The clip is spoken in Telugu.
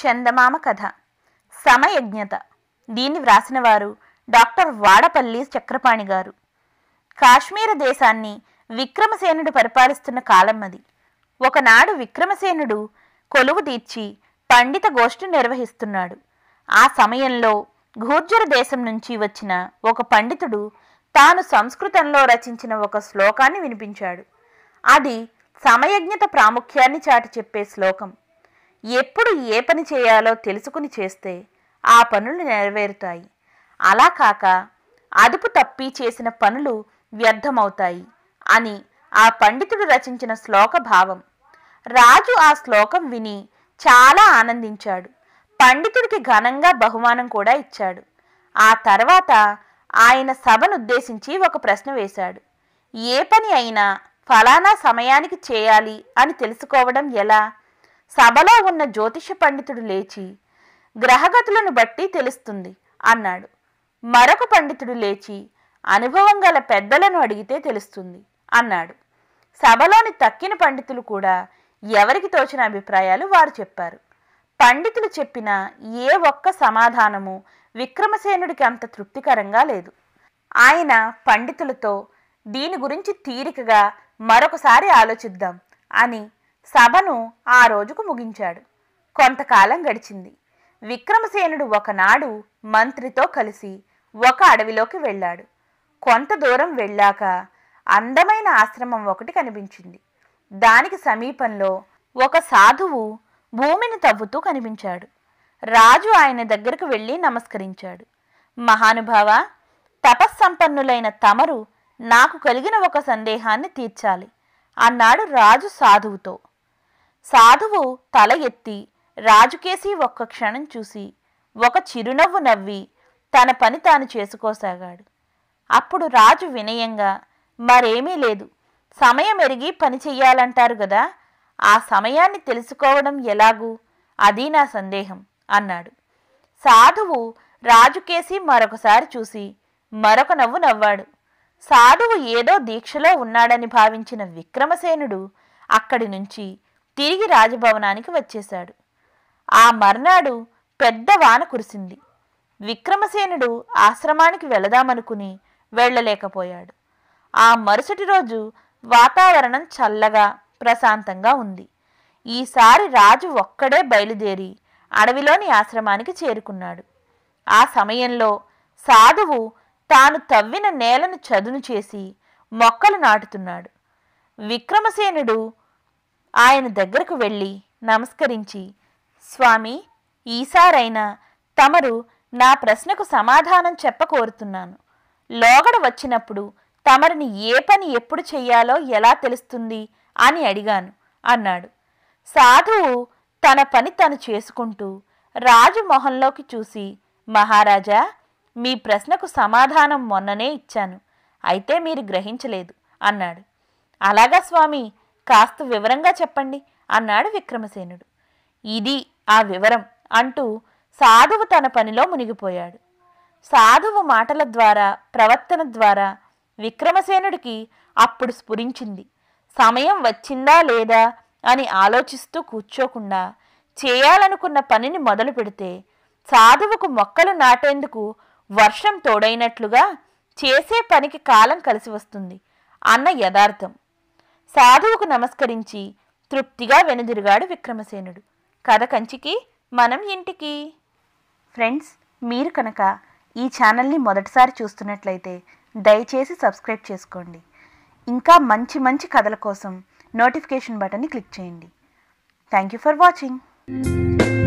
చందమామ కథ సమయజ్ఞత దీన్ని వ్రాసినవారు డాక్టర్ వాడపల్లి చక్రపాణి గారు కాశ్మీర దేశాన్ని విక్రమసేనుడు పరిపాలిస్తున్న కాలం అది ఒకనాడు విక్రమసేనుడు కొలువు తీర్చి పండిత గోష్ఠి నిర్వహిస్తున్నాడు ఆ సమయంలో ఘూర్జర దేశం నుంచి వచ్చిన ఒక పండితుడు తాను సంస్కృతంలో రచించిన ఒక శ్లోకాన్ని వినిపించాడు అది సమయజ్ఞత ప్రాముఖ్యాన్ని చాటి చెప్పే శ్లోకం ఎప్పుడు ఏ పని చేయాలో తెలుసుకుని చేస్తే ఆ పనులు నెరవేరుతాయి అలా కాక అదుపు తప్పి చేసిన పనులు వ్యర్థమవుతాయి అని ఆ పండితుడు రచించిన శ్లోక భావం రాజు ఆ శ్లోకం విని చాలా ఆనందించాడు పండితుడికి ఘనంగా బహుమానం కూడా ఇచ్చాడు ఆ తర్వాత ఆయన సభనుద్దేశించి ఒక ప్రశ్న వేశాడు ఏ పని అయినా ఫలానా సమయానికి చేయాలి అని తెలుసుకోవడం ఎలా సభలో ఉన్న జ్యోతిష పండితుడు లేచి గ్రహగతులను బట్టి తెలుస్తుంది అన్నాడు మరొక పండితుడు లేచి అనుభవం గల పెద్దలను అడిగితే తెలుస్తుంది అన్నాడు సభలోని తక్కిన పండితులు కూడా ఎవరికి తోచిన అభిప్రాయాలు వారు చెప్పారు పండితులు చెప్పిన ఏ ఒక్క సమాధానము విక్రమసేనుడికి అంత తృప్తికరంగా లేదు ఆయన పండితులతో దీని గురించి తీరికగా మరొకసారి ఆలోచిద్దాం అని సభను ఆ రోజుకు ముగించాడు కొంతకాలం గడిచింది విక్రమసేనుడు ఒకనాడు మంత్రితో కలిసి ఒక అడవిలోకి వెళ్ళాడు కొంత దూరం వెళ్ళాక అందమైన ఆశ్రమం ఒకటి కనిపించింది దానికి సమీపంలో ఒక సాధువు భూమిని తవ్వుతూ కనిపించాడు రాజు ఆయన దగ్గరకు వెళ్ళి నమస్కరించాడు మహానుభావ తపస్సంపన్నులైన తమరు నాకు కలిగిన ఒక సందేహాన్ని తీర్చాలి అన్నాడు రాజు సాధువుతో సాధువు తల ఎత్తి రాజుకేసి ఒక్క క్షణం చూసి ఒక చిరునవ్వు నవ్వి తన పని తాను చేసుకోసాగాడు అప్పుడు రాజు వినయంగా మరేమీ లేదు సమయం ఎరిగి పని చెయ్యాలంటారు కదా ఆ సమయాన్ని తెలుసుకోవడం ఎలాగూ అది నా సందేహం అన్నాడు సాధువు రాజుకేసి మరొకసారి చూసి మరొక నవ్వు నవ్వాడు సాధువు ఏదో దీక్షలో ఉన్నాడని భావించిన విక్రమసేనుడు అక్కడి నుంచి తిరిగి రాజభవనానికి వచ్చేశాడు ఆ మర్నాడు పెద్ద వాన కురిసింది విక్రమసేనుడు ఆశ్రమానికి వెళదామనుకుని వెళ్ళలేకపోయాడు ఆ మరుసటి రోజు వాతావరణం చల్లగా ప్రశాంతంగా ఉంది ఈసారి రాజు ఒక్కడే బయలుదేరి అడవిలోని ఆశ్రమానికి చేరుకున్నాడు ఆ సమయంలో సాధువు తాను తవ్విన నేలను చదును చేసి మొక్కలు నాటుతున్నాడు విక్రమసేనుడు ఆయన దగ్గరకు వెళ్ళి నమస్కరించి స్వామి ఈసారైనా తమరు నా ప్రశ్నకు సమాధానం చెప్పకోరుతున్నాను లోగడ వచ్చినప్పుడు తమరిని ఏ పని ఎప్పుడు చెయ్యాలో ఎలా తెలుస్తుంది అని అడిగాను అన్నాడు సాధువు తన పని తను చేసుకుంటూ రాజు మొహంలోకి చూసి మహారాజా మీ ప్రశ్నకు సమాధానం మొన్ననే ఇచ్చాను అయితే మీరు గ్రహించలేదు అన్నాడు అలాగా స్వామి కాస్త వివరంగా చెప్పండి అన్నాడు విక్రమసేనుడు ఇది ఆ వివరం అంటూ సాధువు తన పనిలో మునిగిపోయాడు సాధువు మాటల ద్వారా ప్రవర్తన ద్వారా విక్రమసేనుడికి అప్పుడు స్ఫురించింది సమయం వచ్చిందా లేదా అని ఆలోచిస్తూ కూర్చోకుండా చేయాలనుకున్న పనిని మొదలు పెడితే సాధువుకు మొక్కలు నాటేందుకు వర్షం తోడైనట్లుగా చేసే పనికి కాలం కలిసి వస్తుంది అన్న యథార్థం సాధువుకు నమస్కరించి తృప్తిగా వెనుదిరిగాడు విక్రమసేనుడు కథ కంచికి మనం ఇంటికి ఫ్రెండ్స్ మీరు కనుక ఈ ఛానల్ని మొదటిసారి చూస్తున్నట్లయితే దయచేసి సబ్స్క్రైబ్ చేసుకోండి ఇంకా మంచి మంచి కథల కోసం నోటిఫికేషన్ బటన్ని క్లిక్ చేయండి థ్యాంక్ యూ ఫర్ వాచింగ్